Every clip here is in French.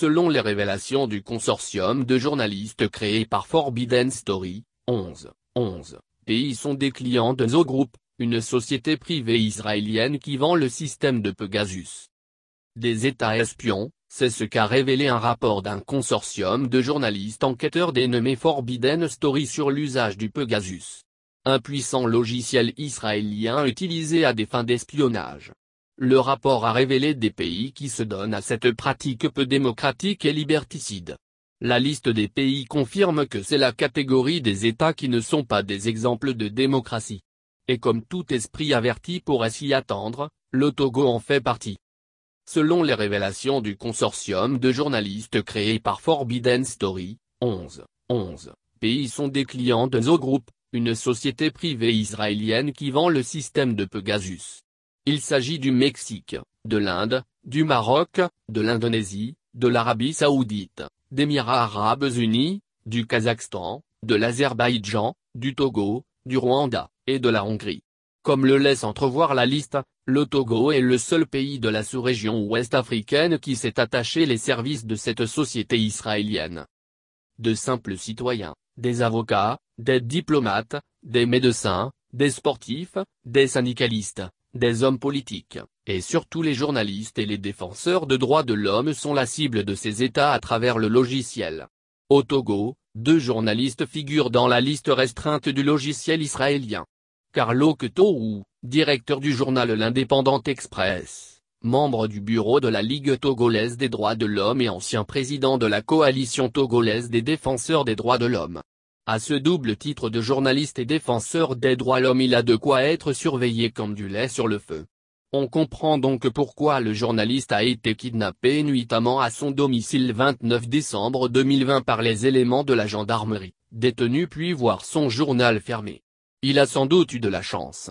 Selon les révélations du consortium de journalistes créé par Forbidden Story, 11, 11 pays sont des clients de Zo Group, une société privée israélienne qui vend le système de Pegasus. Des États espions, c'est ce qu'a révélé un rapport d'un consortium de journalistes enquêteurs dénommé Forbidden Story sur l'usage du Pegasus. Un puissant logiciel israélien utilisé à des fins d'espionnage le rapport a révélé des pays qui se donnent à cette pratique peu démocratique et liberticide. La liste des pays confirme que c'est la catégorie des États qui ne sont pas des exemples de démocratie. Et comme tout esprit averti pourrait s'y attendre, le Togo en fait partie. Selon les révélations du consortium de journalistes créé par Forbidden Story, 11, 11 pays sont des clients de Zo Group, une société privée israélienne qui vend le système de Pegasus. Il s'agit du Mexique, de l'Inde, du Maroc, de l'Indonésie, de l'Arabie saoudite, des d'Émirats arabes unis, du Kazakhstan, de l'Azerbaïdjan, du Togo, du Rwanda, et de la Hongrie. Comme le laisse entrevoir la liste, le Togo est le seul pays de la sous-région ouest africaine qui s'est attaché les services de cette société israélienne. De simples citoyens, des avocats, des diplomates, des médecins, des sportifs, des syndicalistes, des hommes politiques, et surtout les journalistes et les défenseurs de droits de l'homme sont la cible de ces États à travers le logiciel. Au Togo, deux journalistes figurent dans la liste restreinte du logiciel israélien. Carlo Ketou, directeur du journal L'Indépendant Express, membre du bureau de la Ligue togolaise des droits de l'homme et ancien président de la coalition togolaise des défenseurs des droits de l'homme, à ce double titre de journaliste et défenseur des droits l'homme il a de quoi être surveillé comme du lait sur le feu. On comprend donc pourquoi le journaliste a été kidnappé nuitamment à son domicile le 29 décembre 2020 par les éléments de la gendarmerie, détenu puis voir son journal fermé. Il a sans doute eu de la chance.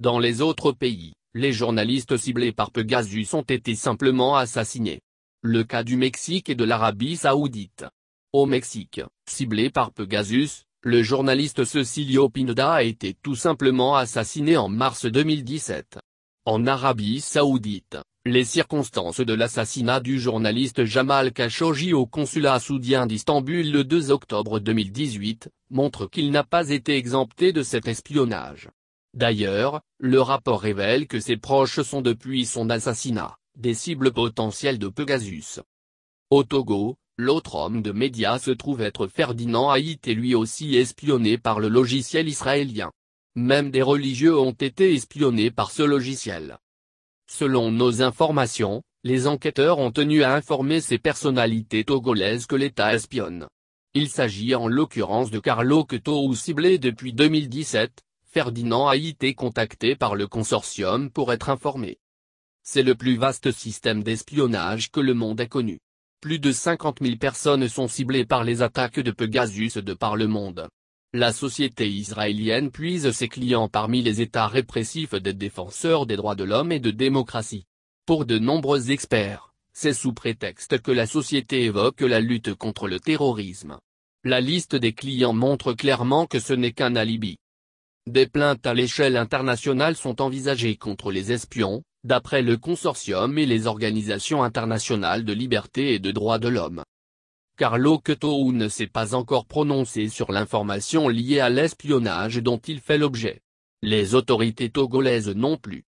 Dans les autres pays, les journalistes ciblés par Pegasus ont été simplement assassinés. Le cas du Mexique et de l'Arabie Saoudite, au Mexique, ciblé par Pegasus, le journaliste Cecilio Pineda a été tout simplement assassiné en mars 2017. En Arabie Saoudite, les circonstances de l'assassinat du journaliste Jamal Khashoggi au consulat soudien d'Istanbul le 2 octobre 2018, montrent qu'il n'a pas été exempté de cet espionnage. D'ailleurs, le rapport révèle que ses proches sont depuis son assassinat, des cibles potentielles de Pegasus. Au Togo, L'autre homme de médias se trouve être Ferdinand Haït et lui aussi espionné par le logiciel israélien. Même des religieux ont été espionnés par ce logiciel. Selon nos informations, les enquêteurs ont tenu à informer ces personnalités togolaises que l'État espionne. Il s'agit en l'occurrence de Carlo ou ciblé depuis 2017, Ferdinand a été contacté par le consortium pour être informé. C'est le plus vaste système d'espionnage que le monde a connu. Plus de 50 000 personnes sont ciblées par les attaques de Pegasus de par le monde. La société israélienne puise ses clients parmi les États répressifs des défenseurs des droits de l'homme et de démocratie. Pour de nombreux experts, c'est sous prétexte que la société évoque la lutte contre le terrorisme. La liste des clients montre clairement que ce n'est qu'un alibi. Des plaintes à l'échelle internationale sont envisagées contre les espions, d'après le consortium et les organisations internationales de liberté et de droits de l'homme. Carlo Cotou ne s'est pas encore prononcé sur l'information liée à l'espionnage dont il fait l'objet. Les autorités togolaises non plus.